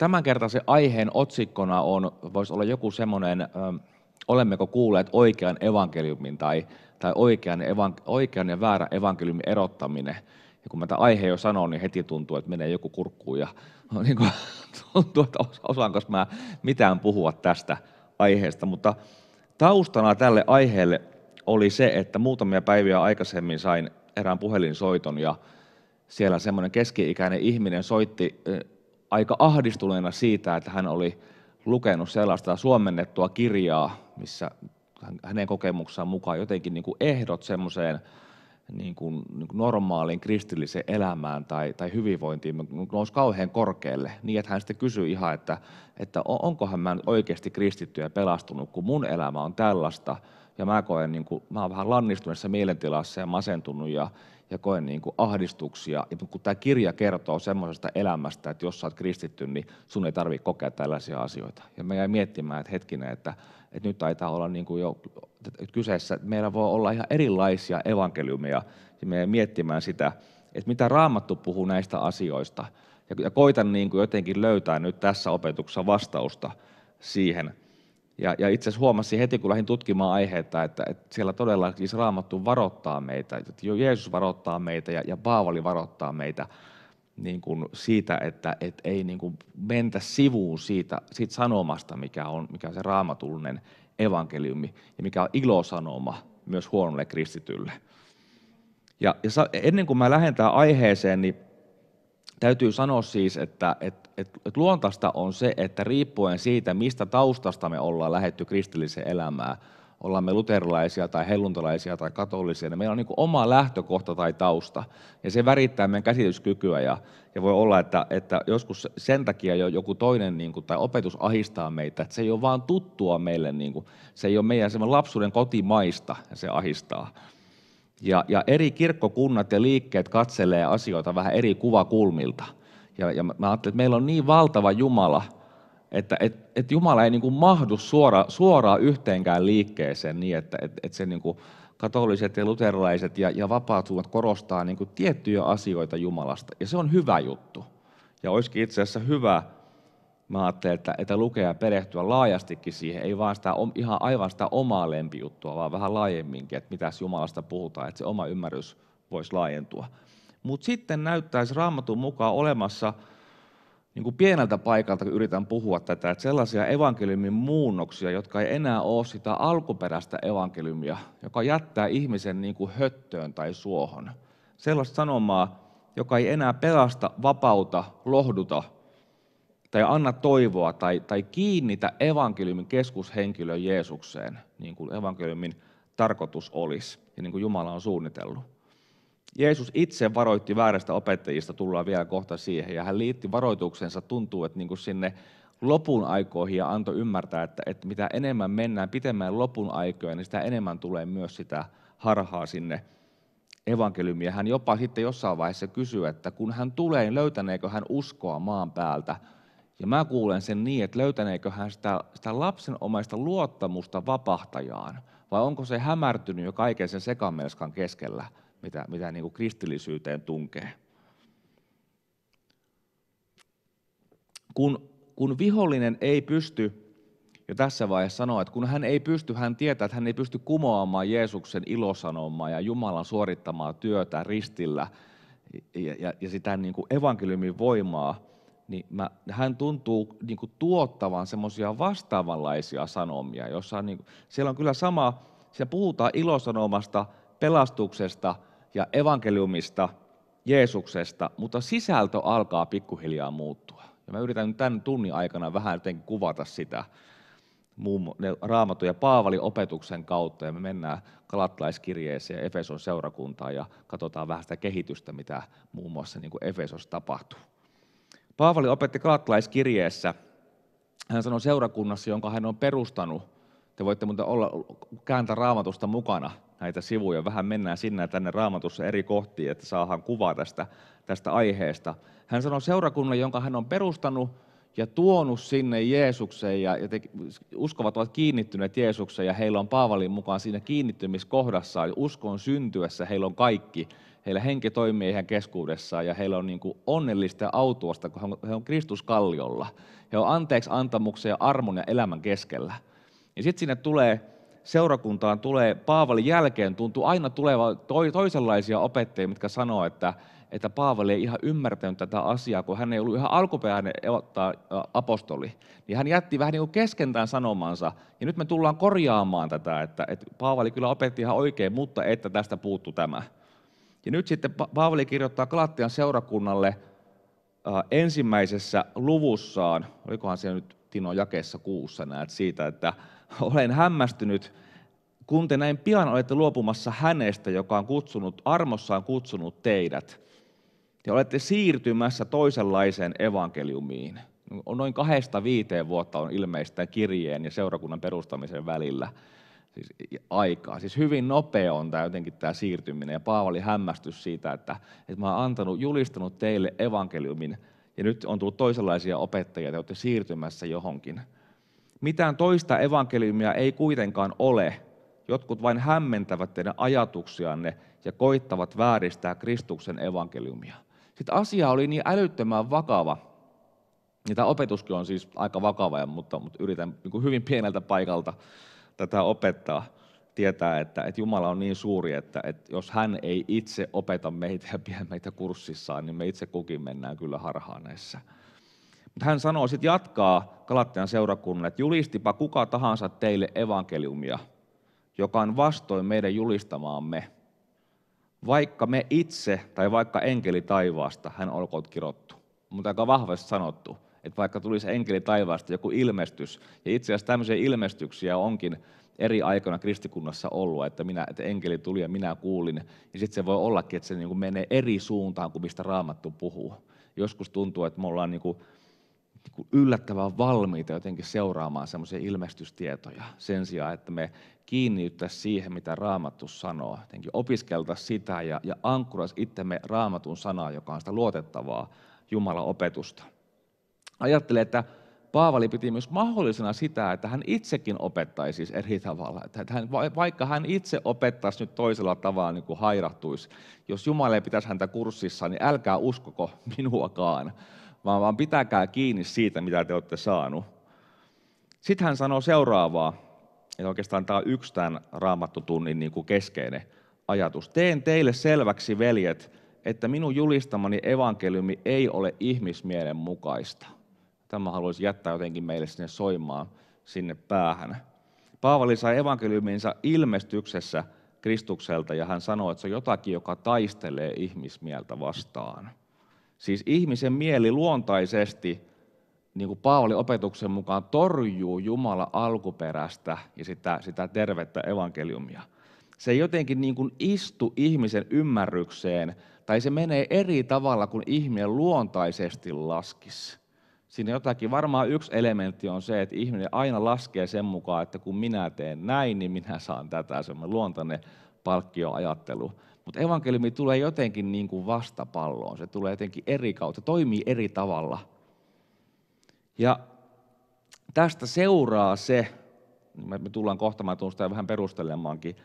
tämän kertaa se aiheen otsikkona on, voisi olla joku semmoinen, ö, olemmeko kuulleet oikean evankeliumin tai, tai oikean, evan, oikean ja väärän evankeliumin erottaminen. Ja kun mä tämän aiheen jo sanon, niin heti tuntuu, että menee joku kurkkuun ja no, niin kuin, tuntuu, että osaanko mä mitään puhua tästä aiheesta. Mutta taustana tälle aiheelle oli se, että muutamia päiviä aikaisemmin sain erään puhelinsoiton ja siellä semmoinen keski-ikäinen ihminen soitti aika ahdistuneena siitä, että hän oli lukenut sellaista suomennettua kirjaa, missä hänen kokemuksensa mukaan jotenkin niin kuin ehdot semmoiseen niin kuin, niin kuin normaaliin kristilliseen elämään tai, tai hyvinvointiin nousi kauhean korkealle, niin että hän sitten kysyi ihan, että, että onkohan mä oikeasti kristitty ja pelastunut, kun mun elämä on tällaista, ja mä koen, niin kuin, mä oon vähän lannistuneessa mielentilassa ja masentunut ja, ja koen niin kuin ahdistuksia. Ja kun tämä kirja kertoo semmoisesta elämästä, että jos sä oot kristitty, niin sun ei tarvitse kokea tällaisia asioita. Ja mä jäin miettimään, että hetkinen, että, että nyt taitaa olla niin kuin jo kyseessä, että meillä voi olla ihan erilaisia evankeliumeja. Ja mä jäin miettimään sitä, että mitä Raamattu puhuu näistä asioista. Ja, ja koitan niin kuin jotenkin löytää nyt tässä opetuksessa vastausta siihen – ja, ja itse asiassa huomasin heti, kun lähdin tutkimaan aiheita, että, että siellä todella siis raamattu varoittaa meitä. Että jo Jeesus varoittaa meitä ja, ja Paavali varoittaa meitä niin kuin siitä, että et ei niin kuin mentä sivuun siitä, siitä sanomasta, mikä on, mikä on se raamatullinen evankeliumi ja mikä on ilosanoma myös huonolle kristitylle. Ja, ja ennen kuin mä lähden tähän aiheeseen, niin täytyy sanoa siis, että, että että, luontaista on se, että riippuen siitä, mistä taustasta me ollaan lähetty kristilliseen elämään, ollaan me luterilaisia tai helluntalaisia tai katolisia, niin meillä on niin oma lähtökohta tai tausta, ja se värittää meidän käsityskykyä, ja, ja voi olla, että, että joskus sen takia jo joku toinen niin kuin, tai opetus ahistaa meitä, että se ei ole vaan tuttua meille, niin kuin, se ei ole meidän lapsuuden kotimaista, ja se ahistaa. Ja, ja eri kirkkokunnat ja liikkeet katselee asioita vähän eri kuvakulmilta – ja, ja mä ajattelin, että meillä on niin valtava Jumala, että et, et Jumala ei niin kuin mahdu suora, suoraan yhteenkään liikkeeseen niin, että et, et se niin kuin katoliset ja luterilaiset ja, ja vapaatuvat korostaa niin kuin tiettyjä asioita Jumalasta. Ja se on hyvä juttu. Ja olisikin itse asiassa hyvä, mä ajattelin, että, että lukea ja perehtyä laajastikin siihen, ei vaan sitä, ihan aivan sitä omaa lempijuttua, vaan vähän laajemminkin, että mitä Jumalasta puhutaan, että se oma ymmärrys voisi laajentua. Mutta sitten näyttäisi raamatun mukaan olemassa niin kuin pieneltä paikalta kun yritän puhua tätä, että sellaisia evankeliumin muunnoksia, jotka ei enää ole sitä alkuperäistä evankeliumia, joka jättää ihmisen niin kuin höttöön tai suohon. Sellaista sanomaa, joka ei enää pelasta, vapauta, lohduta tai anna toivoa tai, tai kiinnitä evankeliumin keskushenkilön Jeesukseen, niin kuin evankeliumin tarkoitus olisi ja niin kuin Jumala on suunnitellut. Jeesus itse varoitti väärästä opettajista, tullaan vielä kohta siihen, ja hän liitti varoituksensa, tuntuu, että niin kuin sinne lopun aikoihin ja antoi ymmärtää, että, että mitä enemmän mennään pitemmän lopun aikoja, niin sitä enemmän tulee myös sitä harhaa sinne evankeliumia. Hän jopa sitten jossain vaiheessa kysyy, että kun hän tulee, niin löytäneekö hän uskoa maan päältä. Ja mä kuulen sen niin, että löytäneekö hän sitä, sitä lapsenomaista luottamusta vapahtajaan, vai onko se hämärtynyt jo kaiken sen sekamelskan keskellä – mitä, mitä niin kuin kristillisyyteen tunkee. Kun, kun vihollinen ei pysty, jo tässä vaiheessa sanoa, että kun hän ei pysty, hän tietää, että hän ei pysty kumoamaan Jeesuksen ilosanomaa ja Jumalan suorittamaa työtä ristillä ja, ja, ja sitä niin kuin evankeliumin voimaa, niin mä, hän tuntuu niin kuin tuottavan semmoisia vastaavanlaisia sanomia, jossa on niin kuin, siellä on kyllä sama, siellä puhutaan ilosanomasta, pelastuksesta – ja evankeliumista, Jeesuksesta, mutta sisältö alkaa pikkuhiljaa muuttua. Ja mä yritän nyt tämän tunnin aikana vähän jotenkin kuvata sitä raamatuja raamattu ja Paavali opetuksen kautta, ja me mennään kalattalaiskirjeeseen Efeson seurakuntaan ja katsotaan vähän sitä kehitystä, mitä muun muassa niin kuin Efesos tapahtuu. Paavali opetti kalattalaiskirjeessä, hän sanoi seurakunnassa, jonka hän on perustanut, te voitte muuten olla, kääntää raamatusta mukana – näitä sivuja. Vähän mennään sinne tänne raamatussa eri kohtiin, että saadaan kuva tästä, tästä aiheesta. Hän sanoi seurakunnalle, jonka hän on perustanut ja tuonut sinne Jeesukseen, ja, ja te, uskovat ovat kiinnittyneet Jeesukseen, ja heillä on Paavalin mukaan siinä kiinnittymiskohdassa, ja uskon syntyessä heillä on kaikki, heillä henki toimii ihan keskuudessaan ja heillä on niin kuin onnellista autuosta, kun he on, he on Kristus kalliolla. He on anteeksi antamuksen ja armon ja elämän keskellä. Ja sitten sinne tulee seurakuntaan tulee Paavalin jälkeen, tuntuu aina tuleva toisenlaisia opettajia, mitkä sanoo, että, että Paavali ei ihan ymmärtänyt tätä asiaa, kun hän ei ollut ihan alkuperäinen apostoli. Niin hän jätti vähän niin kuin kesken tämän sanomansa, ja nyt me tullaan korjaamaan tätä, että, että Paavali kyllä opetti ihan oikein, mutta että tästä puuttu tämä. Ja nyt sitten Paavali kirjoittaa Galattian seurakunnalle ensimmäisessä luvussaan, olikohan se nyt Tino jakeessa kuussa näet siitä, että olen hämmästynyt, kun te näin pian olette luopumassa hänestä, joka on kutsunut, armossaan kutsunut teidät, ja olette siirtymässä toisenlaiseen evankeliumiin. On Noin kahdesta viiteen vuotta on ilmeistä kirjeen ja seurakunnan perustamisen välillä siis aikaa. Siis hyvin nopea on tämä jotenkin tämä siirtyminen, ja Paavali hämmästys siitä, että, että mä antanut, julistanut teille evankeliumin, ja nyt on tullut toisenlaisia opettajia, te olette siirtymässä johonkin – mitään toista evankeliumia ei kuitenkaan ole. Jotkut vain hämmentävät teidän ajatuksianne ja koittavat vääristää Kristuksen evankeliumia. Sitten asia oli niin älyttömän vakava, ja tämä opetuskin on siis aika vakava, mutta, mutta yritän niin hyvin pieneltä paikalta tätä opettaa tietää, että, että Jumala on niin suuri, että, että jos hän ei itse opeta meitä ja pidä meitä kurssissaan, niin me itse kukin mennään kyllä harhaan näissä mutta hän sanoo, sitten jatkaa Galattian seurakunnalle, että julistipa kuka tahansa teille evankeliumia, joka on vastoin meidän julistamaamme. Vaikka me itse tai vaikka enkeli taivaasta, hän olkoon kirottu. Mutta aika vahvasti sanottu, että vaikka tulisi enkeli taivaasta joku ilmestys, ja itse asiassa tämmöisiä ilmestyksiä onkin eri aikoina kristikunnassa ollut, että, minä, että enkeli tuli ja minä kuulin, niin sitten se voi ollakin, että se niin menee eri suuntaan kuin mistä raamattu puhuu. Joskus tuntuu, että me ollaan niin kuin niin yllättävän valmiita jotenkin seuraamaan semmoisia ilmestystietoja sen sijaan, että me kiinniyttäisiin siihen, mitä Raamattu sanoo. Jotenkin opiskeltaisiin sitä ja, ja ankkuraisiin itsemme Raamatun sanaa, joka on sitä luotettavaa Jumalan opetusta. Ajattelee, että Paavali piti myös mahdollisena sitä, että hän itsekin opettaisi siis eri tavalla. Että hän, vaikka hän itse opettaisi nyt toisella tavalla, niin kuin hairahtuisi, jos Jumala ei pitäisi häntä kurssissa, niin älkää uskoko minuakaan, vaan, vaan pitäkää kiinni siitä, mitä te olette saanut. Sitten hän sanoo seuraavaa, että oikeastaan tämä on yksi tämän raamattutunnin niin kuin keskeinen ajatus. Teen teille selväksi, veljet, että minun julistamani evankeliumi ei ole ihmismielen mukaista. Tämä haluaisin jättää jotenkin meille sinne soimaan, sinne päähän. Paavali sai evankeliuminsa ilmestyksessä Kristukselta ja hän sanoi, että se on jotakin, joka taistelee ihmismieltä vastaan. Siis ihmisen mieli luontaisesti, niin kuin Paavali opetuksen mukaan, torjuu Jumala alkuperäistä ja sitä, sitä tervettä evankeliumia. Se jotenkin niin kuin istu ihmisen ymmärrykseen, tai se menee eri tavalla kuin ihminen luontaisesti laskisi. Siinä jotakin, varmaan yksi elementti on se, että ihminen aina laskee sen mukaan, että kun minä teen näin, niin minä saan tätä, se on luontainen palkkioajattelu. ajattelu mutta evankeliumi tulee jotenkin niin kuin vastapalloon. Se tulee jotenkin eri kautta, toimii eri tavalla. Ja tästä seuraa se, niin me tullaan kohtamaan tuosta vähän perustelemaankin,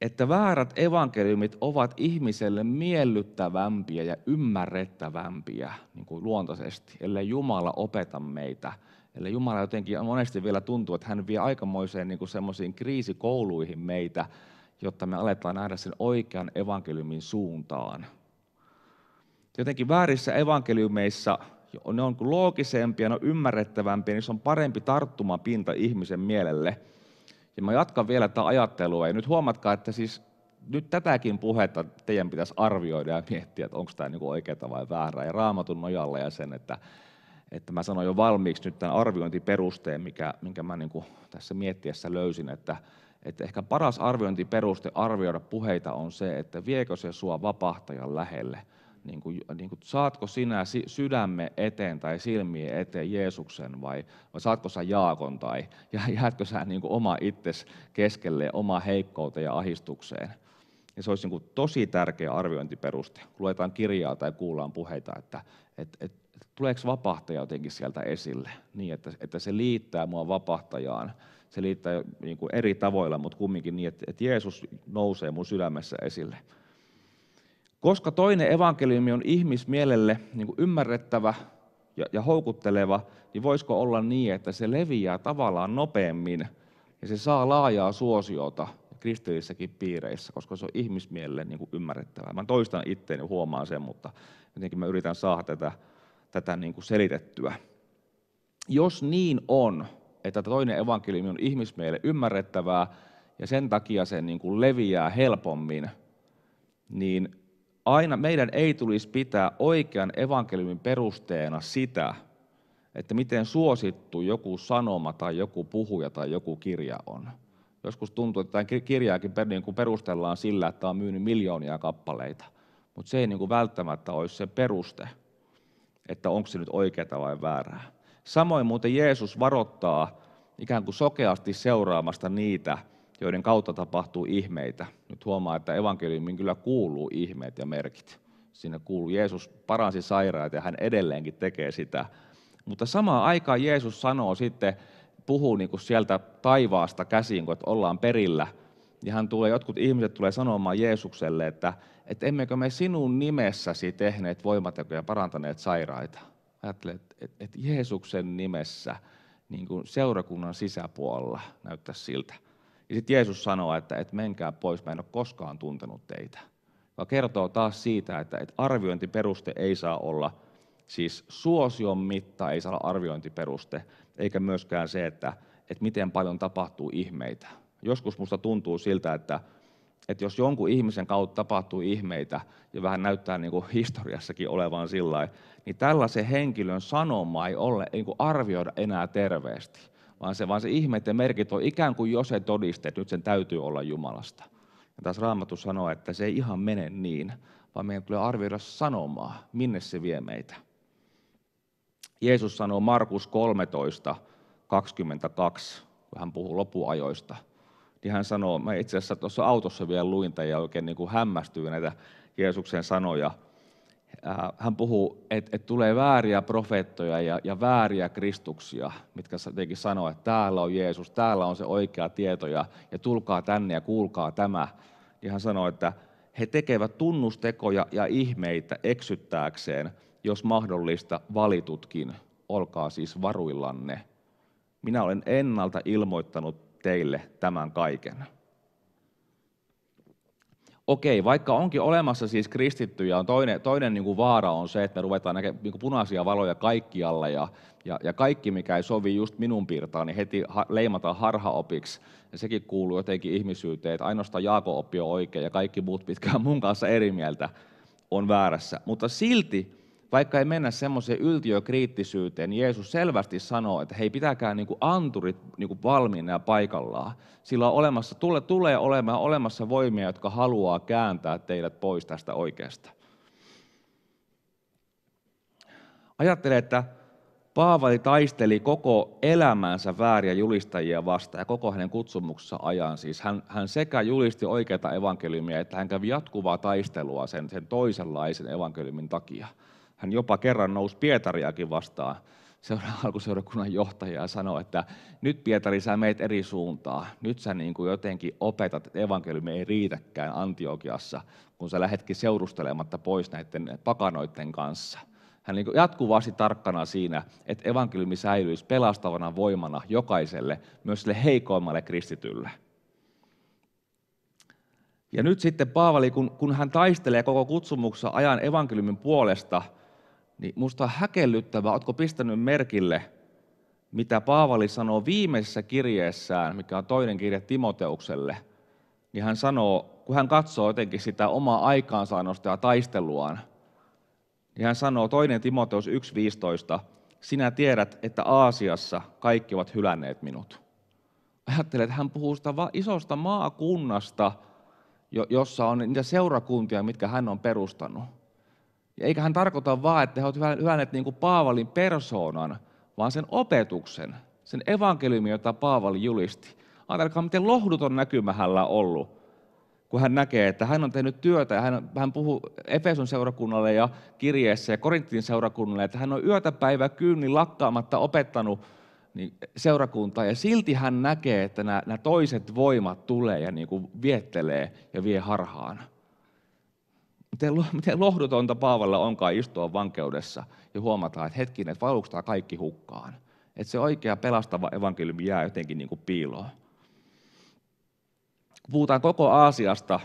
että väärät evankeliumit ovat ihmiselle miellyttävämpiä ja ymmärrettävämpiä niin kuin luontaisesti, ellei Jumala opeta meitä. Eli Jumala jotenkin monesti vielä tuntuu, että hän vie aikamoiseen niin semmoisiin kriisikouluihin meitä, jotta me aletaan nähdä sen oikean evankeliumin suuntaan. Jotenkin väärissä evankeliumeissa ne on loogisempia, ne on ymmärrettävämpiä, niissä on parempi pinta ihmisen mielelle. Ja mä jatkan vielä tätä ajattelua. Ja nyt huomatkaa, että siis nyt tätäkin puhetta teidän pitäisi arvioida ja miettiä, että onko tämä niinku oikeaa vai väärää. Ja raamatun nojalla ja sen, että, että mä sanoin jo valmiiksi nyt tämän arviointiperusteen, mikä, minkä mä niinku tässä miettiessä löysin, että, että ehkä paras arviointiperuste arvioida puheita on se, että viekö se sua vapahtajan lähelle. Niin kuin, niin kuin, saatko sinä sydämme eteen tai silmiin eteen Jeesuksen vai, vai saatko sä Jaakon tai jäätkö sä niin kuin oma itses keskelle, oma heikkouteen ja ahistukseen. Ja se olisi niin kuin tosi tärkeä arviointiperuste. Luetaan kirjaa tai kuullaan puheita, että, että, että tuleeko vapahtaja jotenkin sieltä esille niin, että, että se liittää mua vapahtajaan – se liittää niin kuin eri tavoilla, mutta kumminkin niin, että, että Jeesus nousee mun sydämessä esille. Koska toinen evankeliumi on ihmismielelle niin kuin ymmärrettävä ja, ja houkutteleva, niin voisiko olla niin, että se leviää tavallaan nopeammin ja se saa laajaa suosiota kristillisissäkin piireissä, koska se on ihmismielelle niin kuin ymmärrettävä. Mä toistan itteeni, huomaan sen, mutta jotenkin mä yritän saada tätä, tätä niin kuin selitettyä. Jos niin on, että toinen evankeliumi on ihmismielelle ymmärrettävää ja sen takia se niin kuin leviää helpommin, niin aina meidän ei tulisi pitää oikean evankeliumin perusteena sitä, että miten suosittu joku sanoma tai joku puhuja tai joku kirja on. Joskus tuntuu, että tämä kirjaakin niin perustellaan sillä, että on myynyt miljoonia kappaleita, mutta se ei niin kuin välttämättä olisi se peruste, että onko se nyt oikeaa vai väärää. Samoin muuten Jeesus varoittaa ikään kuin sokeasti seuraamasta niitä, joiden kautta tapahtuu ihmeitä. Nyt huomaa, että evankeliumin kyllä kuuluu ihmeet ja merkit. Siinä kuuluu, Jeesus paransi sairaita ja hän edelleenkin tekee sitä. Mutta samaan aikaan Jeesus sanoo sitten, puhuu niin kuin sieltä taivaasta käsiin, kun että ollaan perillä. Ja hän tulee, jotkut ihmiset tulee sanomaan Jeesukselle, että, että emmekö me sinun nimessäsi tehneet voimatekoja ja parantaneet sairaita ajattelee, että et, et Jeesuksen nimessä niin kuin seurakunnan sisäpuolella näyttää siltä. Ja sitten Jeesus sanoo, että et menkää pois, mä en ole koskaan tuntenut teitä. Vaan kertoo taas siitä, että et arviointiperuste ei saa olla, siis suosion mitta ei saa olla arviointiperuste, eikä myöskään se, että et miten paljon tapahtuu ihmeitä. Joskus musta tuntuu siltä, että että jos jonkun ihmisen kautta tapahtuu ihmeitä, ja vähän näyttää niin kuin historiassakin olevan sillä niin tällaisen henkilön sanoma ei ole ei niin kuin arvioida enää terveesti, vaan se, vaan se ihmeiden merkit on ikään kuin jos ei todiste, että nyt sen täytyy olla Jumalasta. Ja taas Raamattu sanoo, että se ei ihan mene niin, vaan meidän tulee arvioida sanomaa, minne se vie meitä. Jeesus sanoo Markus 13, 22, kun hän puhuu lopuajoista – niin hän sanoo, mä itse asiassa tuossa autossa vielä luin tämän ja oikein niin kuin hämmästyy näitä Jeesuksen sanoja. Hän puhuu, että, että tulee vääriä profeettoja ja, ja vääriä kristuksia, mitkä jotenkin sanoo, että täällä on Jeesus, täällä on se oikea tieto ja, ja tulkaa tänne ja kuulkaa tämä. Ja hän sanoo, että he tekevät tunnustekoja ja ihmeitä eksyttääkseen, jos mahdollista valitutkin. Olkaa siis varuillanne. Minä olen ennalta ilmoittanut teille tämän kaiken. Okei, vaikka onkin olemassa siis kristittyjä, on toinen, toinen niin kuin vaara on se, että me ruvetaan näkemään niin punaisia valoja kaikkialla ja, ja, ja kaikki, mikä ei sovi just minun piirtaan, niin heti ha, leimataan harhaopiksi. Ja sekin kuuluu jotenkin ihmisyyteen, että ainoastaan Jaako oppi on oikein ja kaikki muut pitkään mun kanssa eri mieltä on väärässä. Mutta silti vaikka ei mennä semmoiseen yltiökriittisyyteen, niin Jeesus selvästi sanoo, että hei, pitäkää niin kuin anturit niin kuin valmiina ja paikallaan. Sillä on olemassa, tule, tulee olemaan olemassa voimia, jotka haluaa kääntää teidät pois tästä oikeasta. Ajattele, että Paavali taisteli koko elämänsä vääriä julistajia vastaan ja koko hänen kutsumuksensa ajan. Siis hän, hän sekä julisti oikeita evankeliumia, että hän kävi jatkuvaa taistelua sen, sen toisenlaisen evankeliumin takia. Hän jopa kerran nousi Pietariakin vastaan seura- alkuseurakunnan johtaja ja sanoi, että nyt Pietari sä meet eri suuntaan. Nyt sä niin kuin jotenkin opetat, että evankeliumi ei riitäkään Antiokiassa, kun sä lähetkin seurustelematta pois näiden pakanoiden kanssa. Hän niin jatkuvasti tarkkana siinä, että evankeliumi säilyisi pelastavana voimana jokaiselle, myös sille heikoimmalle kristitylle. Ja nyt sitten Paavali, kun, kun hän taistelee koko kutsumuksen ajan evankeliumin puolesta – niin musta on häkellyttävää, oletko pistänyt merkille, mitä Paavali sanoo viimeisessä kirjeessään, mikä on toinen kirje Timoteukselle, niin hän sanoo, kun hän katsoo jotenkin sitä omaa aikaansaannosta ja taisteluaan, niin hän sanoo toinen Timoteus 1.15, sinä tiedät, että Aasiassa kaikki ovat hylänneet minut. Ajattelet, että hän puhuu sitä isosta maakunnasta, jossa on niitä seurakuntia, mitkä hän on perustanut eikä hän tarkoita vaan, että he ovat hyvänneet niin kuin Paavalin persoonan, vaan sen opetuksen, sen evankeliumin, jota Paavali julisti. Ajatelkaa, miten lohduton näkymä hänellä on ollut, kun hän näkee, että hän on tehnyt työtä ja hän, hän puhuu Efeson seurakunnalle ja kirjeessä ja Korintin seurakunnalle, että hän on yötä päivä kyyni lakkaamatta opettanut niin seurakuntaa ja silti hän näkee, että nämä, nämä toiset voimat tulee ja niin kuin viettelee ja vie harhaan. Miten, miten lohdutonta Paavalla onkaan istua vankeudessa ja huomata, että hetkinen, että valuuko tämä kaikki hukkaan. Että se oikea pelastava evankeliumi jää jotenkin niin kuin piiloon. Kun puhutaan koko Aasiasta,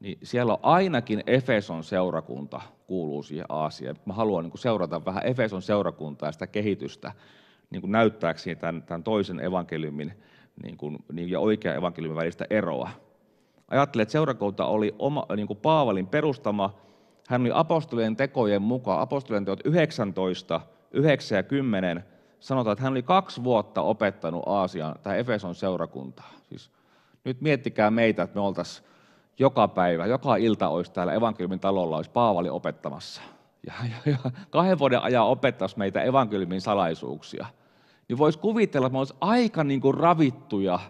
niin siellä on ainakin Efeson seurakunta kuuluu siihen Aasiaan. Mä haluan niin seurata vähän Efeson seurakuntaa ja sitä kehitystä niin kuin näyttääkseni tämän, tämän toisen evankeliumin niin kuin, niin, ja oikean evankeliumin välistä eroa ajattelee, että seurakunta oli oma, niin kuin Paavalin perustama, hän oli apostolien tekojen mukaan, apostolien teot 19, 9 ja 10, sanotaan, että hän oli kaksi vuotta opettanut Aasian tai Efeson seurakuntaa. Siis nyt miettikää meitä, että me oltaisiin joka päivä, joka ilta olisi täällä evankeliumin talolla, olisi Paavali opettamassa. Ja, ja, ja kahden vuoden ajan opettaisi meitä evankeliumin salaisuuksia. Niin voisi kuvitella, että me olisi aika niin kuin ravittuja –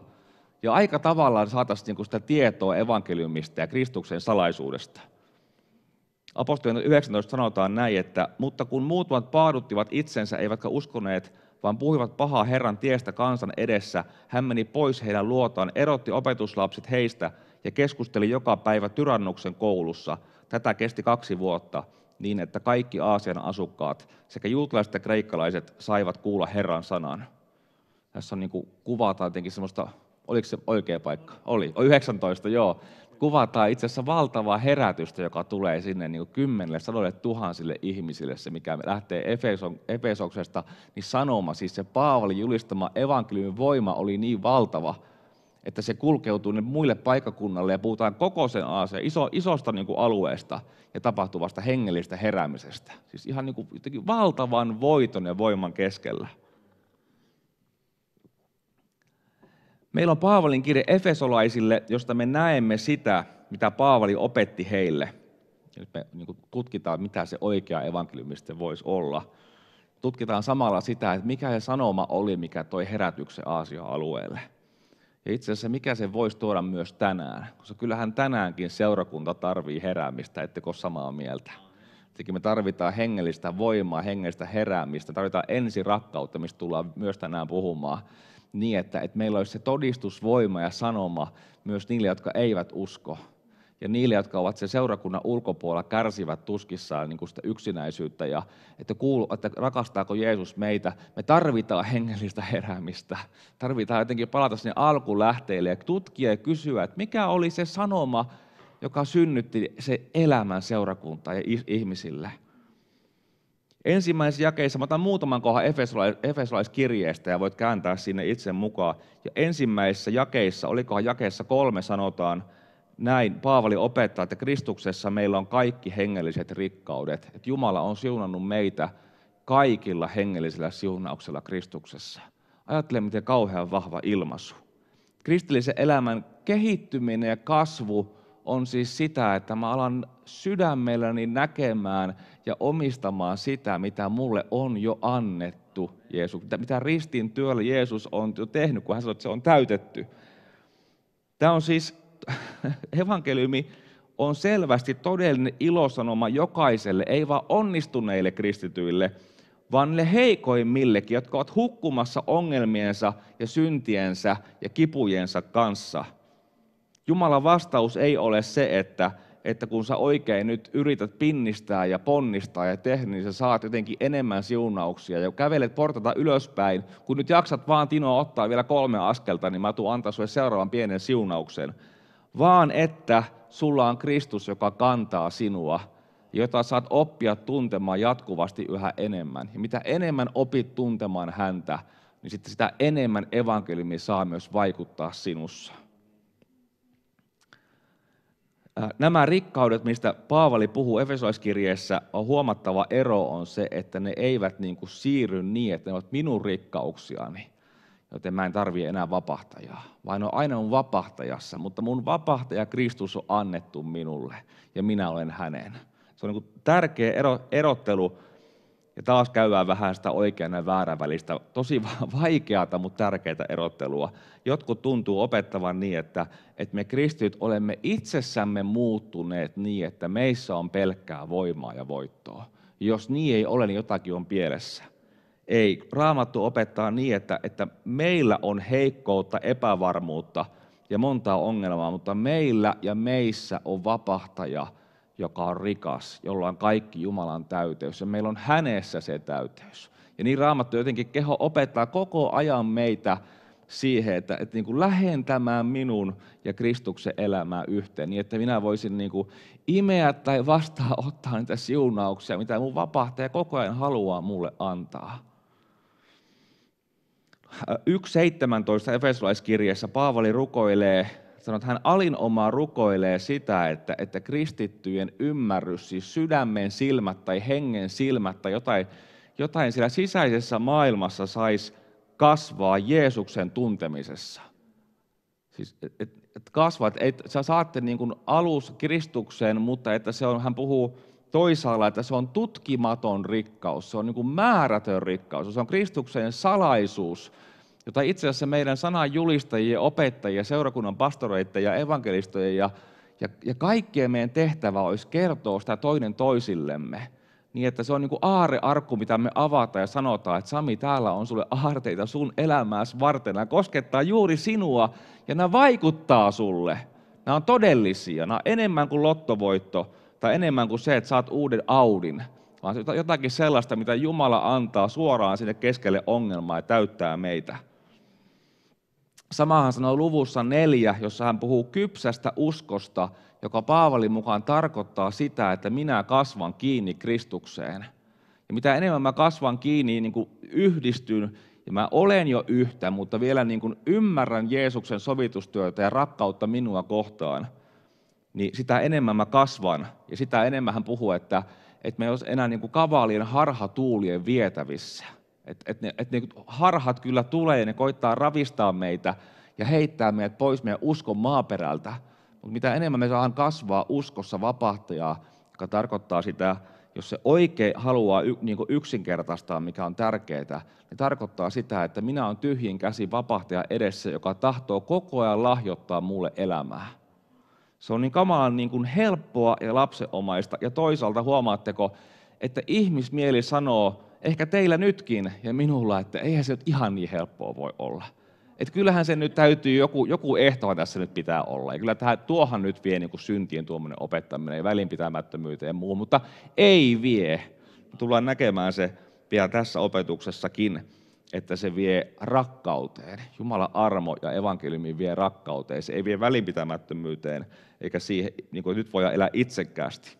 ja aika tavallaan saataisiin niinku sitä tietoa evankeliumista ja Kristuksen salaisuudesta. Apostolien 19 sanotaan näin, että mutta kun muutamat paaduttivat itsensä eivätkä uskoneet, vaan puhuivat pahaa Herran tiestä kansan edessä, hän meni pois heidän luotaan, erotti opetuslapset heistä ja keskusteli joka päivä tyrannuksen koulussa. Tätä kesti kaksi vuotta niin, että kaikki Aasian asukkaat sekä juutalaiset että kreikkalaiset saivat kuulla Herran sanan. Tässä on niin kuin, kuvataan jotenkin sellaista oliko se oikea paikka? Oli, 19 joo. Kuvataan itse asiassa valtavaa herätystä, joka tulee sinne niin kymmenelle, sadoille tuhansille ihmisille, se mikä lähtee Efesoksesta, niin sanoma, siis se Paavali julistama evankeliumin voima oli niin valtava, että se kulkeutuu ne muille paikakunnalle ja puhutaan koko sen Aasian iso, isosta niin kuin alueesta ja tapahtuvasta hengellistä heräämisestä. Siis ihan niin kuin, valtavan voiton ja voiman keskellä. Meillä on Paavalin kirje Efesolaisille, josta me näemme sitä, mitä Paavali opetti heille. Nyt me niin tutkitaan, mitä se oikea evankeliumi sitten voisi olla. Tutkitaan samalla sitä, että mikä se sanoma oli, mikä toi herätyksen Aasian alueelle. Ja itse asiassa mikä se voisi tuoda myös tänään, koska kyllähän tänäänkin seurakunta tarvii heräämistä, ettekö ole samaa mieltä. Sittenkin me tarvitaan hengellistä voimaa, hengellistä heräämistä, tarvitaan ensi rakkautta, mistä tullaan myös tänään puhumaan niin, että, että meillä olisi se todistusvoima ja sanoma myös niille, jotka eivät usko. Ja niille, jotka ovat se seurakunnan ulkopuolella, kärsivät tuskissaan niin kuin sitä yksinäisyyttä ja että, kuulu, että rakastaako Jeesus meitä. Me tarvitaan hengellistä heräämistä. Tarvitaan jotenkin palata sinne alkulähteille ja tutkia ja kysyä, että mikä oli se sanoma, joka synnytti se elämän seurakuntaa ja ihmisille. Ensimmäisessä jakeessa, mä otan muutaman kohan Efesolaiskirjeestä ja voit kääntää sinne itse mukaan. Ja ensimmäisessä jakeessa, olikohan jakeessa kolme sanotaan, näin Paavali opettaa, että Kristuksessa meillä on kaikki hengelliset rikkaudet. Että Jumala on siunannut meitä kaikilla hengellisellä siunauksella Kristuksessa. Ajattele, miten kauhean vahva ilmaisu. Kristillisen elämän kehittyminen ja kasvu on siis sitä, että mä alan sydämelläni näkemään ja omistamaan sitä, mitä mulle on jo annettu Jeesus, mitä ristin työllä Jeesus on jo tehnyt, kun hän sanoi, että se on täytetty. Tämä on siis, evankeliumi on selvästi todellinen ilosanoma jokaiselle, ei vaan onnistuneille kristityille, vaan ne heikoimmillekin, jotka ovat hukkumassa ongelmiensa ja syntiensä ja kipujensa kanssa – Jumalan vastaus ei ole se, että, että kun sä oikein nyt yrität pinnistää ja ponnistaa ja tehdä, niin sä saat jotenkin enemmän siunauksia ja kävelet portata ylöspäin. Kun nyt jaksat vaan Tino ottaa vielä kolme askelta, niin mä tuun antaa sulle seuraavan pienen siunauksen. Vaan että sulla on Kristus, joka kantaa sinua, jota saat oppia tuntemaan jatkuvasti yhä enemmän. Ja mitä enemmän opit tuntemaan häntä, niin sitten sitä enemmän evankeliumi saa myös vaikuttaa sinussa. Äh, nämä rikkaudet, mistä Paavali puhuu Efesolaiskirjeessä, on huomattava ero on se, että ne eivät niin kuin siirry niin, että ne ovat minun rikkauksiani, joten mä en tarvitse enää vapahtajaa, vaan on aina on vapahtajassa, mutta mun vapahtaja Kristus on annettu minulle ja minä olen hänen. Se on niin kuin tärkeä ero, erottelu ja taas käydään vähän sitä oikean ja väärän välistä, tosi vaikeata, mutta tärkeää erottelua. Jotkut tuntuu opettavan niin, että, että me kristityt olemme itsessämme muuttuneet niin, että meissä on pelkkää voimaa ja voittoa. Jos niin ei ole, niin jotakin on pielessä. Ei, Raamattu opettaa niin, että, että meillä on heikkoutta, epävarmuutta ja montaa ongelmaa, mutta meillä ja meissä on vapahtaja – joka on rikas, jolla on kaikki Jumalan täyteys ja meillä on hänessä se täyteys. Ja niin Raamattu jotenkin keho opettaa koko ajan meitä siihen, että, että niin kuin lähentämään minun ja Kristuksen elämää yhteen, niin että minä voisin niin kuin imeä tai vastaanottaa niitä siunauksia, mitä mun vapahtaja koko ajan haluaa mulle antaa. 1.17 äh, Efesolaiskirjassa Paavali rukoilee sanoo, että hän alin omaa rukoilee sitä, että, että kristittyjen ymmärrys, siis sydämen silmät tai hengen silmät tai jotain, jotain siellä sisäisessä maailmassa saisi kasvaa Jeesuksen tuntemisessa. Siis, et, et, et että et, sä saatte niin kuin alus Kristukseen, mutta että se on, hän puhuu toisaalla, että se on tutkimaton rikkaus, se on niin kuin määrätön rikkaus, se on Kristuksen salaisuus, jota itse asiassa meidän sanan julistajien, opettajia, seurakunnan pastoreita ja evankelistoja ja, ja, ja kaikkien meidän tehtävä olisi kertoa sitä toinen toisillemme. Niin, että se on niin kuin aarearkku, mitä me avataan ja sanotaan, että Sami, täällä on sulle aarteita sun elämässä varten. Nämä koskettaa juuri sinua ja nämä vaikuttaa sulle. Nämä on todellisia. Nämä on enemmän kuin lottovoitto tai enemmän kuin se, että saat uuden Audin vaan jotakin sellaista, mitä Jumala antaa suoraan sinne keskelle ongelmaa ja täyttää meitä. Samahan sanoo luvussa neljä, jossa hän puhuu kypsästä uskosta, joka Paavalin mukaan tarkoittaa sitä, että minä kasvan kiinni Kristukseen. Ja mitä enemmän mä kasvan kiinni, niin kuin yhdistyn ja mä olen jo yhtä, mutta vielä niin kuin ymmärrän Jeesuksen sovitustyötä ja rakkautta minua kohtaan, niin sitä enemmän mä kasvan. Ja sitä enemmän hän puhuu, että, että me ei olisi enää niin kuin kavalien harhatuulien vietävissä et, et ne, et ne harhat kyllä tulee ja ne koittaa ravistaa meitä ja heittää meidät pois meidän uskon maaperältä. Mutta mitä enemmän me saan kasvaa uskossa vapahtajaa, joka tarkoittaa sitä, jos se oikein haluaa y, niin yksinkertaistaa, mikä on tärkeää, niin tarkoittaa sitä, että minä olen tyhjin käsi vapahtaja edessä, joka tahtoo koko ajan lahjoittaa mulle elämää. Se on niin kamalan niin kuin helppoa ja lapsenomaista. Ja toisaalta huomaatteko, että ihmismieli sanoo, ehkä teillä nytkin ja minulla, että eihän se nyt ihan niin helppoa voi olla. Et kyllähän se nyt täytyy, joku, joku ehto tässä nyt pitää olla. Ja kyllä tähän, tuohan nyt vie niin kuin syntien tuommoinen opettaminen ja välinpitämättömyyteen ja muu, mutta ei vie. Tullaan näkemään se vielä tässä opetuksessakin, että se vie rakkauteen. Jumalan armo ja evankeliumi vie rakkauteen. Se ei vie välinpitämättömyyteen, eikä siihen, niin kuin nyt voi elää itsekkäästi.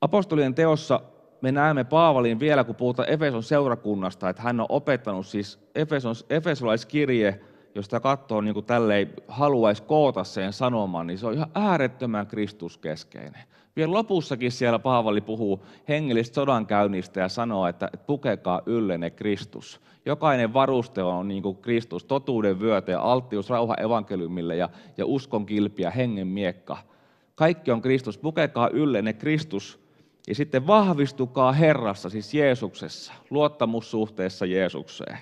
Apostolien teossa me näemme Paavalin vielä, kun puhutaan Efeson seurakunnasta, että hän on opettanut siis Efeson, Efesolaiskirje, josta katsoo niin kuin tälleen, haluaisi koota sen sanomaan, niin se on ihan äärettömän kristuskeskeinen. Vielä lopussakin siellä Paavali puhuu hengellistä sodankäynnistä ja sanoo, että pukekaa yllenne Kristus. Jokainen varuste on niin kuin Kristus, totuuden vyöte ja alttius rauha evankeliumille ja, ja uskon kilpiä, ja hengen miekka. Kaikki on Kristus, pukekaa yllenne Kristus ja sitten vahvistukaa Herrassa, siis Jeesuksessa, luottamussuhteessa Jeesukseen.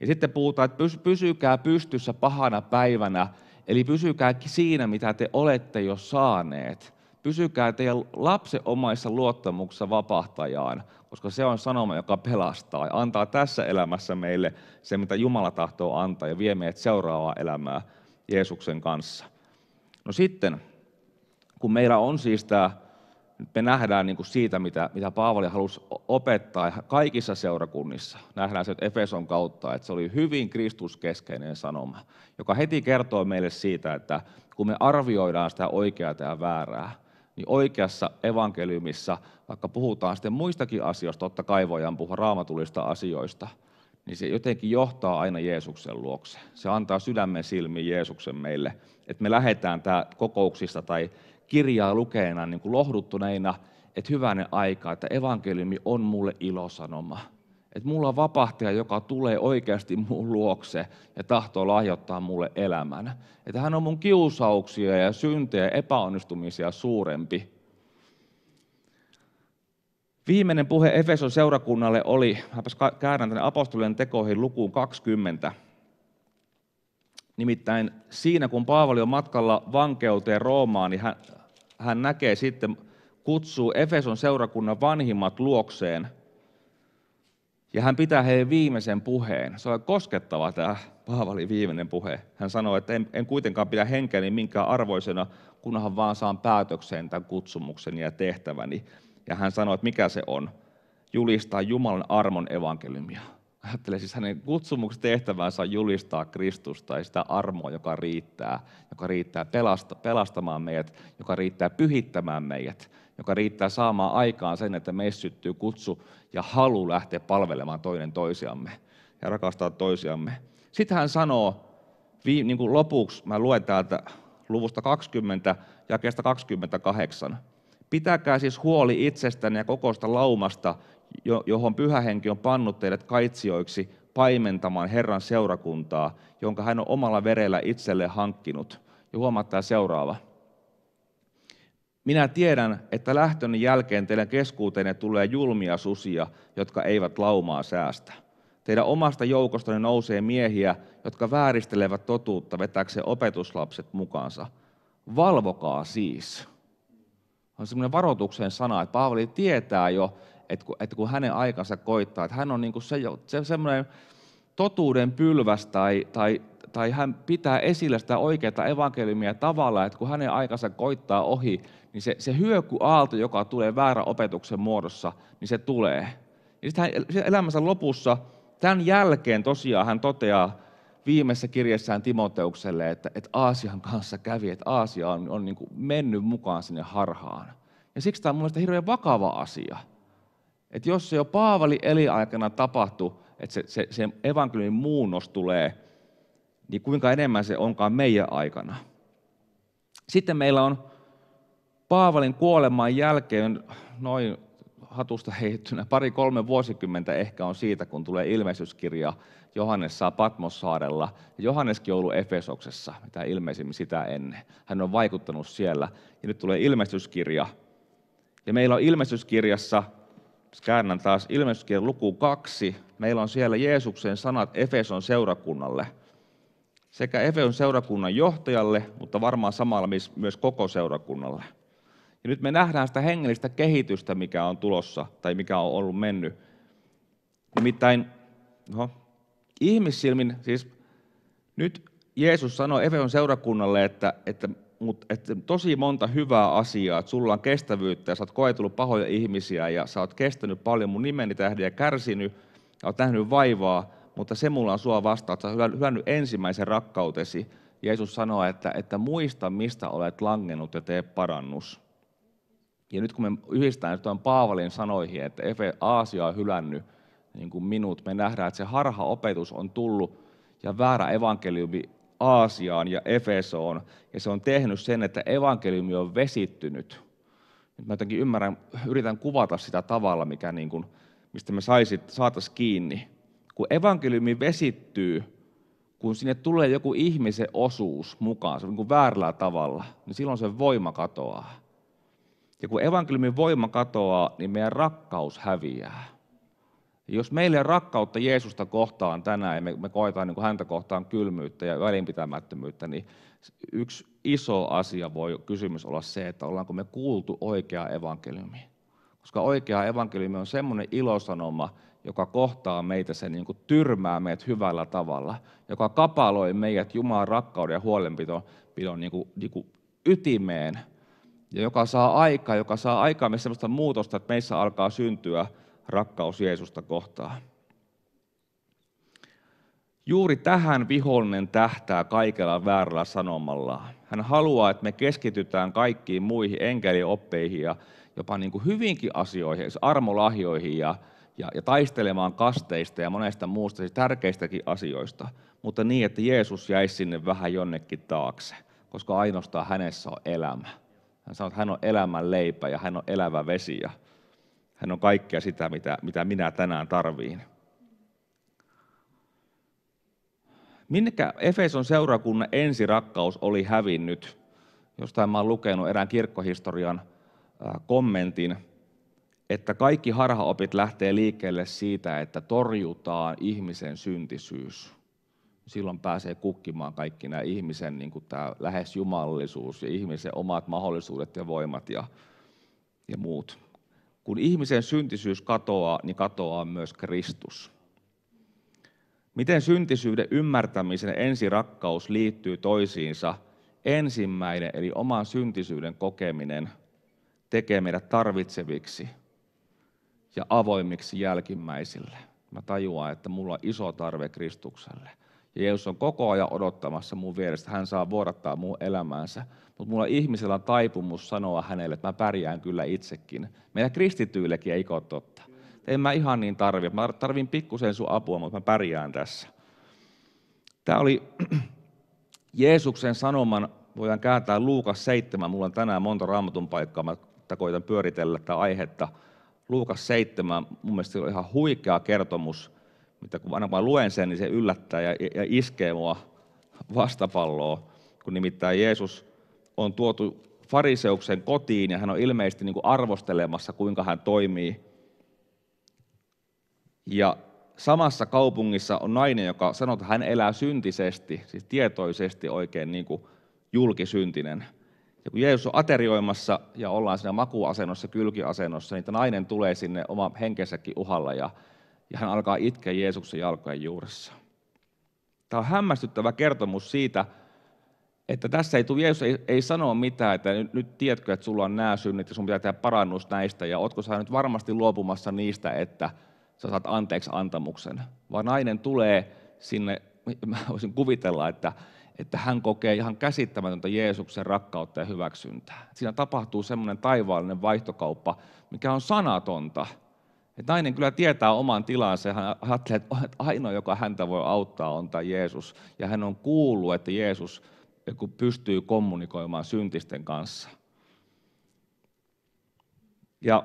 Ja sitten puhutaan, että pysykää pystyssä pahana päivänä, eli pysykää siinä, mitä te olette jo saaneet. Pysykää teidän lapsenomaisessa luottamuksessa vapahtajaan, koska se on sanoma, joka pelastaa ja antaa tässä elämässä meille se, mitä Jumala tahtoo antaa ja vie meidät seuraavaa elämää Jeesuksen kanssa. No sitten, kun meillä on siis tämä me nähdään niin kuin siitä, mitä, mitä Paavali halusi opettaa kaikissa seurakunnissa. Nähdään se että Efeson kautta, että se oli hyvin kristuskeskeinen sanoma, joka heti kertoo meille siitä, että kun me arvioidaan sitä oikeaa ja väärää, niin oikeassa evankeliumissa, vaikka puhutaan sitten muistakin asioista, totta kai voidaan puhua raamatulista asioista, niin se jotenkin johtaa aina Jeesuksen luokse. Se antaa sydämen silmiin Jeesuksen meille, että me lähdetään tämä kokouksista tai kirjaa lukeena niin kuin lohduttuneina, että hyvänen aika, että evankeliumi on mulle ilosanoma. Että mulla on vapahtaja, joka tulee oikeasti mun luokse ja tahtoo lahjoittaa mulle elämän. Että hän on mun kiusauksia ja syntejä ja epäonnistumisia suurempi. Viimeinen puhe Efeson seurakunnalle oli, mäpäs käännän tänne apostolien tekoihin lukuun 20. Nimittäin siinä, kun Paavali on matkalla vankeuteen Roomaan, niin hän, hän näkee sitten, kutsuu Efeson seurakunnan vanhimmat luokseen ja hän pitää heidän viimeisen puheen. Se on koskettava tämä Paavalin viimeinen puhe. Hän sanoi, että en, en kuitenkaan pidä henkeäni minkään arvoisena, kunhan vaan saan päätökseen tämän kutsumukseni ja tehtäväni. Ja hän sanoi, että mikä se on? Julistaa Jumalan armon evankeliumia ajattelee siis hänen kutsumuksen tehtävänsä on julistaa Kristusta ja sitä armoa, joka riittää, joka riittää pelasta, pelastamaan meidät, joka riittää pyhittämään meidät, joka riittää saamaan aikaan sen, että meissä syttyy kutsu ja halu lähteä palvelemaan toinen toisiamme ja rakastaa toisiamme. Sitten hän sanoo, niin kuin lopuksi, mä luen täältä luvusta 20 ja kestä 28. Pitäkää siis huoli itsestänne ja kokoista laumasta, johon pyhä henki on pannut teidät kaitsioiksi paimentamaan Herran seurakuntaa, jonka hän on omalla verellä itselleen hankkinut. Ja huomattaa seuraava. Minä tiedän, että lähtön jälkeen teidän keskuuteenne tulee julmia susia, jotka eivät laumaa säästä. Teidän omasta joukostanne nousee miehiä, jotka vääristelevät totuutta vetäkseen opetuslapset mukaansa. Valvokaa siis. On semmoinen varoituksen sana, että Paavali tietää jo, että kun, että kun hänen aikansa koittaa, että hän on niin kuin se, se, semmoinen totuuden pylväs tai, tai, tai hän pitää esillä sitä oikeaa evankeliumia tavalla, että kun hänen aikansa koittaa ohi, niin se, se hyökyaalto, joka tulee väärän opetuksen muodossa, niin se tulee. Ja sitten hän elämänsä lopussa, tämän jälkeen tosiaan hän toteaa viimeisessä kirjassaan Timoteukselle, että, että Aasian kanssa kävi, että Aasia on, on niin mennyt mukaan sinne harhaan. Ja siksi tämä on mielestäni hirveän vakava asia – että jos se jo Paavali eli aikana tapahtuu, että se, se, se evankeliumin muunnos tulee, niin kuinka enemmän se onkaan meidän aikana. Sitten meillä on Paavalin kuoleman jälkeen noin hatusta heittynä pari-kolme vuosikymmentä ehkä on siitä, kun tulee ilmestyskirja. Johannes saa Patmossaarella Johanneskin on ollut Efesoksessa, mitä ilmeisimmin sitä ennen. Hän on vaikuttanut siellä ja nyt tulee ilmestyskirja. Ja meillä on ilmestyskirjassa käännän taas ilmestyskirjan luku kaksi. Meillä on siellä Jeesuksen sanat Efeson seurakunnalle. Sekä Efeson seurakunnan johtajalle, mutta varmaan samalla myös koko seurakunnalle. Ja nyt me nähdään sitä hengellistä kehitystä, mikä on tulossa tai mikä on ollut mennyt. Nimittäin oho, ihmissilmin, siis nyt Jeesus sanoi Efeson seurakunnalle, että, että mutta et tosi monta hyvää asiaa, että sulla on kestävyyttä ja sä oot koetellut pahoja ihmisiä ja sä oot kestänyt paljon mun nimeni tähden ja kärsinyt ja oot nähnyt vaivaa, mutta se mulla on sua vastaan, että sä oot ensimmäisen rakkautesi. Jeesus sanoo, että, että muista mistä olet langennut ja tee parannus. Ja nyt kun me yhdistään tuon Paavalin sanoihin, että Efe Aasia on hylännyt niin kuin minut, me nähdään, että se harha opetus on tullut ja väärä evankeliumi Aasiaan ja Efesoon, ja se on tehnyt sen, että evankeliumi on vesittynyt. Nyt mä jotenkin ymmärrän, yritän kuvata sitä tavalla, mikä niin kuin, mistä me saisit, kiinni. Kun evankeliumi vesittyy, kun sinne tulee joku ihmisen osuus mukaan, se on niin kuin väärällä tavalla, niin silloin se voima katoaa. Ja kun evankeliumin voima katoaa, niin meidän rakkaus häviää. Jos meillä on rakkautta Jeesusta kohtaan tänään ja me, me koetaan niin kuin häntä kohtaan kylmyyttä ja välinpitämättömyyttä, niin yksi iso asia voi kysymys olla se, että ollaanko me kuultu oikea evankeliumi. Koska oikea evankeliumi on semmoinen ilosanoma, joka kohtaa meitä, se niin kuin tyrmää meidät hyvällä tavalla, joka kapaloi meidät Jumalan rakkauden ja huolenpidon pidon niin kuin, niin kuin ytimeen, ja joka saa aikaa, joka saa aikaa myös sellaista muutosta, että meissä alkaa syntyä – rakkaus Jeesusta kohtaan. Juuri tähän vihollinen tähtää kaikella väärällä sanomalla. Hän haluaa, että me keskitytään kaikkiin muihin enkelioppeihin ja jopa niin kuin hyvinkin asioihin, armolahjoihin ja, ja, ja taistelemaan kasteista ja monesta muusta siis tärkeistäkin asioista, mutta niin, että Jeesus jäisi sinne vähän jonnekin taakse, koska ainoastaan hänessä on elämä. Hän sanoo, että hän on elämän leipä ja hän on elävä vesi ja hän on kaikkea sitä, mitä, mitä minä tänään tarviin. Minkä Efeson seurakunnan ensirakkaus oli hävinnyt? Jostain mä oon lukenut erään kirkkohistorian kommentin, että kaikki harhaopit lähtee liikkeelle siitä, että torjutaan ihmisen syntisyys. Silloin pääsee kukkimaan kaikki nämä ihmisen niin kuin tämä lähes jumallisuus ja ihmisen omat mahdollisuudet ja voimat ja, ja muut. Kun ihmisen syntisyys katoaa, niin katoaa myös Kristus. Miten syntisyyden ymmärtämisen ensirakkaus liittyy toisiinsa? Ensimmäinen, eli oman syntisyyden kokeminen, tekee meidät tarvitseviksi ja avoimiksi jälkimmäisille. Mä tajuan, että mulla on iso tarve Kristukselle – ja Jeesus on koko ajan odottamassa mun vierestä, hän saa vuodattaa mun elämäänsä. Mutta mulla ihmisellä on taipumus sanoa hänelle, että mä pärjään kyllä itsekin. Meillä kristityillekin ei ole totta. En mä ihan niin tarvi. Mä tarvin pikkusen sun apua, mutta mä pärjään tässä. Tämä oli Jeesuksen sanoman, voidaan kääntää Luukas 7. Mulla on tänään monta raamatun paikkaa, mä koitan pyöritellä tätä aihetta. Luukas 7, mun mielestä se on ihan huikea kertomus – mitä kun aina vaan luen sen, niin se yllättää ja, ja iskee mua vastapalloa, kun nimittäin Jeesus on tuotu fariseuksen kotiin ja hän on ilmeisesti niin kuin arvostelemassa, kuinka hän toimii. Ja samassa kaupungissa on nainen, joka sanoo, että hän elää syntisesti, siis tietoisesti oikein niin kuin julkisyntinen. Ja kun Jeesus on aterioimassa ja ollaan siinä makuasennossa, kylkiasennossa, niin nainen tulee sinne oma henkensäkin uhalla ja ja hän alkaa itkeä Jeesuksen jalkojen juuressa. Tämä on hämmästyttävä kertomus siitä, että tässä ei tule, Jeesus ei, ei sanoa mitään, että nyt, nyt tiedätkö, että sulla on nämä synnit ja sun pitää tehdä parannus näistä ja ootko sä nyt varmasti luopumassa niistä, että sä saat anteeksi antamuksen. Vaan nainen tulee sinne, mä voisin kuvitella, että, että hän kokee ihan käsittämätöntä Jeesuksen rakkautta ja hyväksyntää. Siinä tapahtuu semmoinen taivaallinen vaihtokauppa, mikä on sanatonta – et nainen kyllä tietää oman tilansa ja hän ajattelee, että oh, ainoa, joka häntä voi auttaa, on tämä Jeesus. Ja hän on kuullut, että Jeesus pystyy kommunikoimaan syntisten kanssa. Ja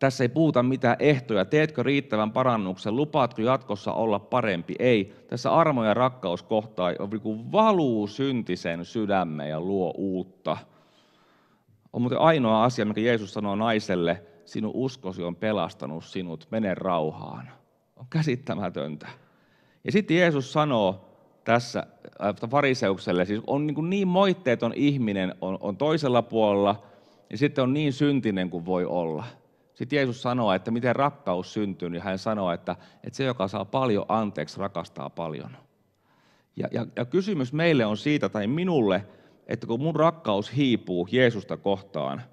tässä ei puhuta mitään ehtoja. Teetkö riittävän parannuksen? Lupaatko jatkossa olla parempi? Ei. Tässä armo ja rakkaus kohtaa valuu syntisen sydämeen ja luo uutta. On muuten ainoa asia, mikä Jeesus sanoo naiselle – sinun uskosi on pelastanut sinut, mene rauhaan. On käsittämätöntä. Ja sitten Jeesus sanoo tässä äh, tuota fariseukselle, siis on niin, niin moitteeton ihminen, on, on toisella puolella, ja sitten on niin syntinen kuin voi olla. Sitten Jeesus sanoo, että miten rakkaus syntyy, niin hän sanoo, että, että se, joka saa paljon anteeksi, rakastaa paljon. Ja, ja, ja kysymys meille on siitä, tai minulle, että kun mun rakkaus hiipuu Jeesusta kohtaan –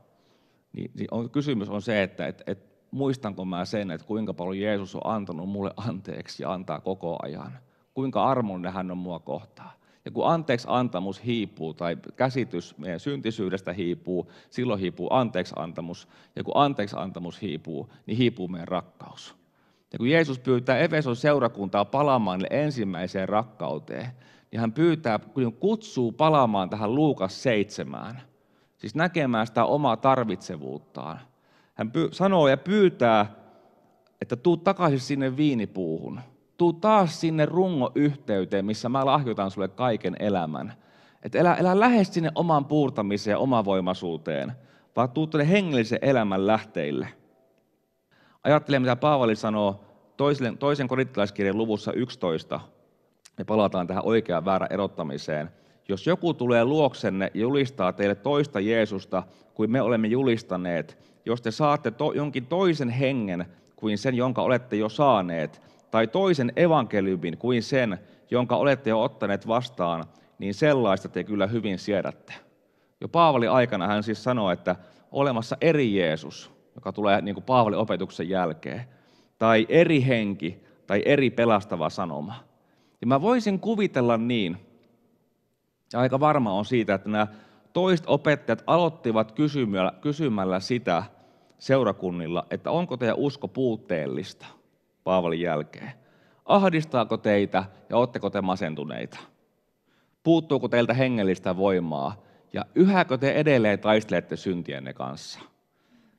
niin, niin on, kysymys on se, että et, et, muistanko mä sen, että kuinka paljon Jeesus on antanut mulle anteeksi ja antaa koko ajan. Kuinka armollinen hän on mua kohtaa, Ja kun anteeksi antamus hiipuu tai käsitys meidän syntisyydestä hiipuu, silloin hiipuu anteeksi antamus. Ja kun anteeksi antamus hiipuu, niin hiipuu meidän rakkaus. Ja kun Jeesus pyytää Efeson seurakuntaa palaamaan ensimmäiseen rakkauteen, niin hän pyytää, kun kutsuu palaamaan tähän Luukas seitsemään – siis näkemään sitä omaa tarvitsevuuttaan. Hän py- sanoo ja pyytää, että tuu takaisin sinne viinipuuhun. Tuu taas sinne rungoyhteyteen, missä mä lahjoitan sulle kaiken elämän. Että elä, elä lähes sinne omaan puurtamiseen ja omavoimaisuuteen, vaan tuu tälle hengellisen elämän lähteille. Ajattele, mitä Paavali sanoo toisen, toisen korittilaiskirjan luvussa 11. Me palataan tähän oikean väärän erottamiseen – jos joku tulee luoksenne ja julistaa teille toista Jeesusta kuin me olemme julistaneet, jos te saatte to- jonkin toisen hengen kuin sen, jonka olette jo saaneet, tai toisen evankeliumin kuin sen, jonka olette jo ottaneet vastaan, niin sellaista te kyllä hyvin siedätte. Jo Paavali aikana hän siis sanoi, että olemassa eri Jeesus, joka tulee niin kuin Paavalin opetuksen jälkeen, tai eri henki, tai eri pelastava sanoma. Ja mä voisin kuvitella niin, ja aika varma on siitä, että nämä toiset opettajat aloittivat kysymällä, kysymällä sitä seurakunnilla, että onko teidän usko puutteellista Paavalin jälkeen. Ahdistaako teitä ja oletteko te masentuneita? Puuttuuko teiltä hengellistä voimaa? Ja yhäkö te edelleen taistelette syntienne kanssa?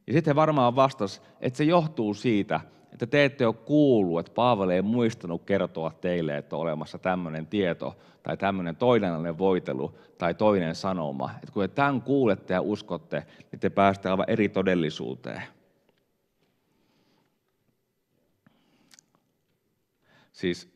Ja sitten he varmaan vastas, että se johtuu siitä, että te ette ole kuullut, että Paavali ei muistanut kertoa teille, että on olemassa tämmöinen tieto tai tämmöinen toinen voitelu tai toinen sanoma. Että kun te tämän kuulette ja uskotte, niin te pääsette aivan eri todellisuuteen. Siis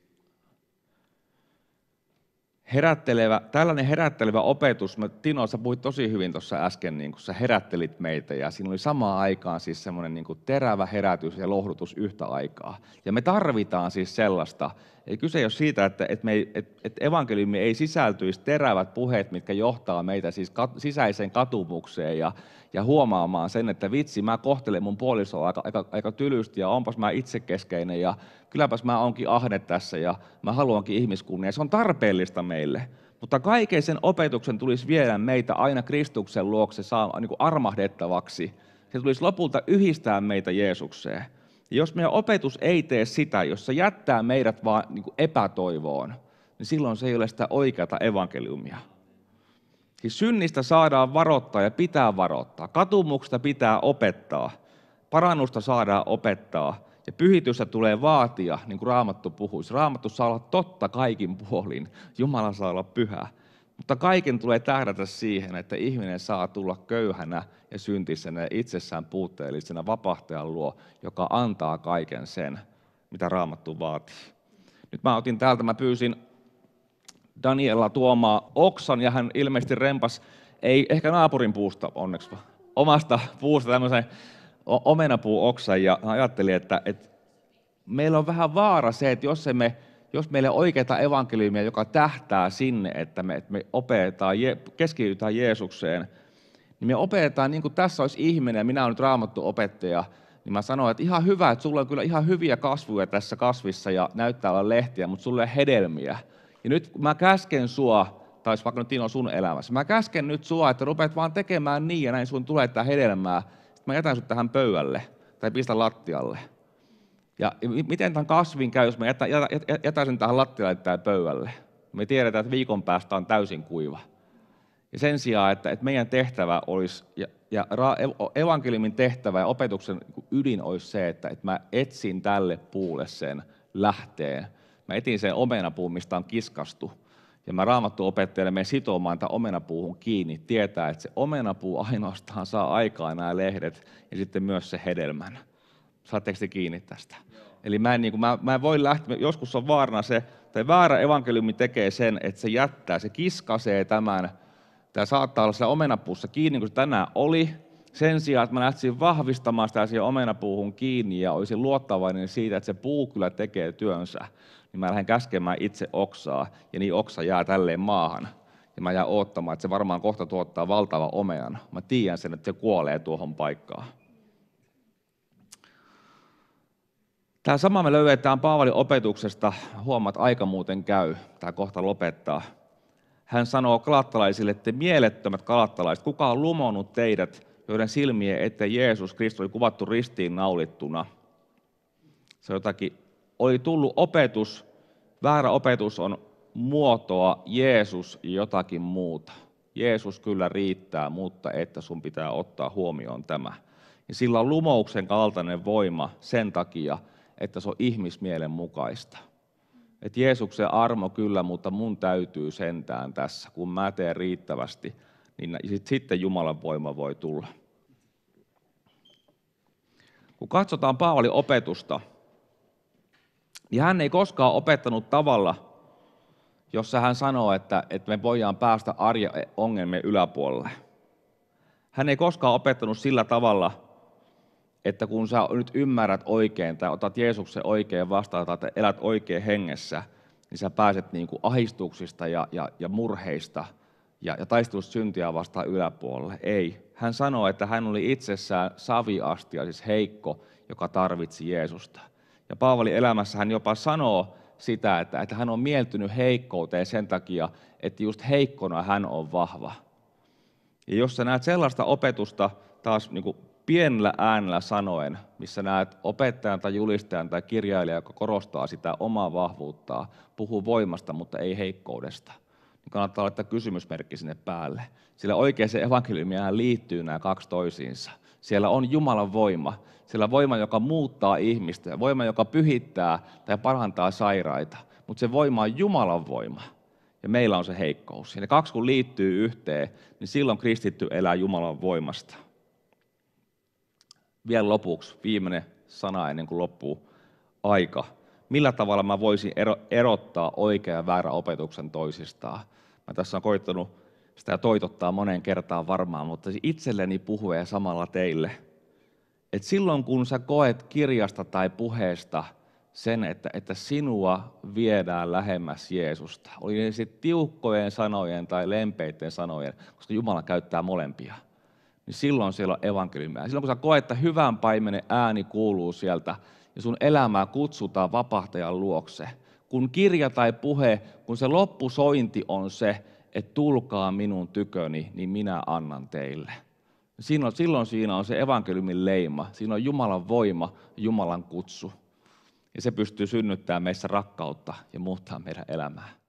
herättelevä, tällainen herättelevä opetus, mä, Tino, sä puhuit tosi hyvin tuossa äsken, niin kun sä herättelit meitä ja siinä oli samaan aikaan siis semmoinen niin terävä herätys ja lohdutus yhtä aikaa. Ja me tarvitaan siis sellaista, ei kyse ei ole siitä, että, että, me ei, että, että evankeliumi ei sisältyisi terävät puheet, mitkä johtaa meitä siis kat, sisäiseen katumukseen ja, ja huomaamaan sen, että vitsi, mä kohtelen mun puolisoa aika, aika, aika tylysti ja onpas mä itsekeskeinen ja kylläpäs mä onkin ahne tässä ja mä haluankin ihmiskunnia. Se on tarpeellista meille. Mutta kaiken sen opetuksen tulisi viedä meitä aina Kristuksen luokse saa, niin kuin armahdettavaksi. Se tulisi lopulta yhdistää meitä Jeesukseen. Ja jos meidän opetus ei tee sitä, jos se jättää meidät vaan niin kuin epätoivoon, niin silloin se ei ole sitä oikeata evankeliumia. Siis synnistä saadaan varoittaa ja pitää varoittaa. Katumuksesta pitää opettaa. Parannusta saadaan opettaa. Ja pyhitystä tulee vaatia, niin kuin Raamattu puhuisi. Raamattu saa olla totta kaikin puolin. Jumala saa olla pyhä. Mutta kaiken tulee tähdätä siihen, että ihminen saa tulla köyhänä ja syntisenä ja itsessään puutteellisena vapahtajan luo, joka antaa kaiken sen, mitä Raamattu vaatii. Nyt mä otin täältä, mä pyysin Daniela tuomaan oksan ja hän ilmeisesti rempas, ei ehkä naapurin puusta onneksi, vaan omasta puusta tämmöisen Omenapuu oksa ja ajattelin, että, että meillä on vähän vaara se, että jos, me, jos meillä on oikeita evankeliumia, joka tähtää sinne, että me, että me opetetaan, keskitytään Jeesukseen, niin me opetetaan, niin kuin tässä olisi ihminen, ja minä olen nyt raamattu opettaja, niin mä sanoin, että ihan hyvä, että sulla on kyllä ihan hyviä kasvuja tässä kasvissa ja näyttää olla lehtiä, mutta sulla ei hedelmiä. Ja nyt kun mä käsken sua, tai siis vaikka nyt Tino sun elämässä, mä käsken nyt sua, että rupeat vaan tekemään niin ja näin sun tulee tätä hedelmää, mä jätän sut tähän pöydälle tai pistä lattialle. Ja miten tämän kasvin käy, jos mä jätän, jätän, sen tähän lattialle tai pöydälle? Me tiedetään, että viikon päästä on täysin kuiva. Ja sen sijaan, että, että meidän tehtävä olisi, ja, ja evankeliumin tehtävä ja opetuksen ydin olisi se, että, että mä etsin tälle puulle sen lähteen. Mä etin sen omenapuun, mistä on kiskastu ja mä raamattu opettajana menen sitomaan tämän omenapuuhun kiinni, tietää, että se omenapuu ainoastaan saa aikaa nämä lehdet ja sitten myös se hedelmän. Saatteko te kiinni tästä? Joo. Eli mä en, niin kuin, mä, mä en voi lähteä, joskus on vaarana se, tai väärä evankeliumi tekee sen, että se jättää, se kiskasee tämän, tämä saattaa olla se omenapuussa kiinni, kun se tänään oli, sen sijaan, että mä lähtisin vahvistamaan sitä siihen omenapuuhun kiinni ja olisin luottavainen siitä, että se puu kyllä tekee työnsä niin mä lähden käskemään itse oksaa, ja niin oksa jää tälleen maahan. Ja mä jään oottamaan, että se varmaan kohta tuottaa valtava omean. Mä tiedän sen, että se kuolee tuohon paikkaan. Tämä sama me löydetään Paavalin opetuksesta, huomat aika muuten käy, tämä kohta lopettaa. Hän sanoo kalattalaisille, että mielettömät kalattalaiset, kuka on lumonut teidät, joiden silmiä, että Jeesus Kristus oli kuvattu ristiin naulittuna. Se on jotakin oli tullut opetus, väärä opetus on muotoa Jeesus jotakin muuta. Jeesus kyllä riittää, mutta että sun pitää ottaa huomioon tämä. Ja sillä on lumouksen kaltainen voima sen takia, että se on ihmismielen mukaista. Et Jeesuksen armo kyllä, mutta mun täytyy sentään tässä. Kun mä teen riittävästi, niin sitten Jumalan voima voi tulla. Kun katsotaan Paavalin opetusta, niin hän ei koskaan opettanut tavalla, jossa hän sanoo, että, että me voidaan päästä arjen ongelmien yläpuolelle. Hän ei koskaan opettanut sillä tavalla, että kun sä nyt ymmärrät oikein tai otat Jeesuksen oikein vastaan tai elät oikein hengessä, niin sä pääset niin kuin ahistuksista ja, ja, ja murheista ja, ja taistelut syntiä vastaan yläpuolelle. Ei. Hän sanoi, että hän oli itsessään saviastia, siis heikko, joka tarvitsi Jeesusta. Ja Paavali elämässä hän jopa sanoo sitä, että, että hän on mieltynyt heikkouteen sen takia, että just heikkona hän on vahva. Ja jos sä näet sellaista opetusta taas niin kuin pienellä äänellä sanoen, missä näet opettajan tai julistajan tai kirjailijan, joka korostaa sitä omaa vahvuuttaa, puhuu voimasta, mutta ei heikkoudesta, niin kannattaa laittaa kysymysmerkki sinne päälle. Sillä oikeaan evankeliumiaan liittyy nämä kaksi toisiinsa. Siellä on Jumalan voima. Siellä voima, joka muuttaa ihmistä. Voima, joka pyhittää tai parantaa sairaita. Mutta se voima on Jumalan voima. Ja meillä on se heikkous. Ja ne kaksi kun liittyy yhteen, niin silloin kristitty elää Jumalan voimasta. Vielä lopuksi viimeinen sana ennen kuin loppuu aika. Millä tavalla mä voisin erottaa oikea ja väärä opetuksen toisistaan? Mä tässä on koittanut sitä toitottaa moneen kertaan varmaan, mutta itselleni puhuu ja samalla teille. Et silloin kun sä koet kirjasta tai puheesta sen, että, että sinua viedään lähemmäs Jeesusta, oli ne sitten tiukkojen sanojen tai lempeiden sanojen, koska Jumala käyttää molempia, niin silloin siellä on evankeliumia. Silloin kun sä koet, että hyvän paimenen ääni kuuluu sieltä ja sun elämää kutsutaan vapahtajan luokse, kun kirja tai puhe, kun se loppusointi on se, että tulkaa minun tyköni, niin minä annan teille. Siinä on, silloin siinä on se evankeliumin leima, siinä on Jumalan voima, Jumalan kutsu. Ja se pystyy synnyttämään meissä rakkautta ja muuttaa meidän elämää.